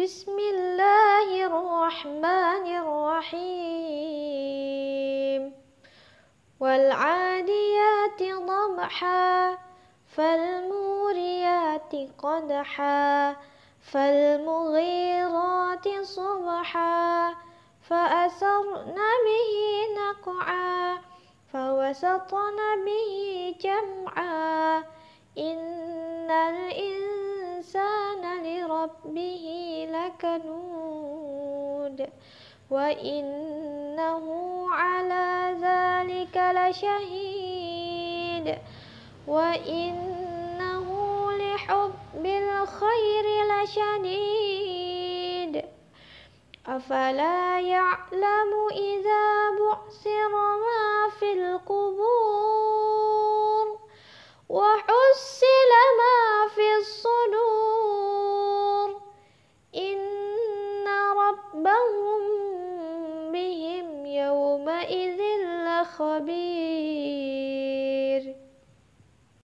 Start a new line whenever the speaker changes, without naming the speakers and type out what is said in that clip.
بسم الله الرحمن الرحيم والعاديات ضبحا فالموريات قدحا فالمغيرات صبحا فأسرن به نقعا فوسطن به جمعا إن الإنسان ربه لكنود وإنه على ذلك لشهيد وإنه لحب الخير لشديد أفلا يعلم إذا بعثر ما في القبور ربهم بهم يومئذ لخبير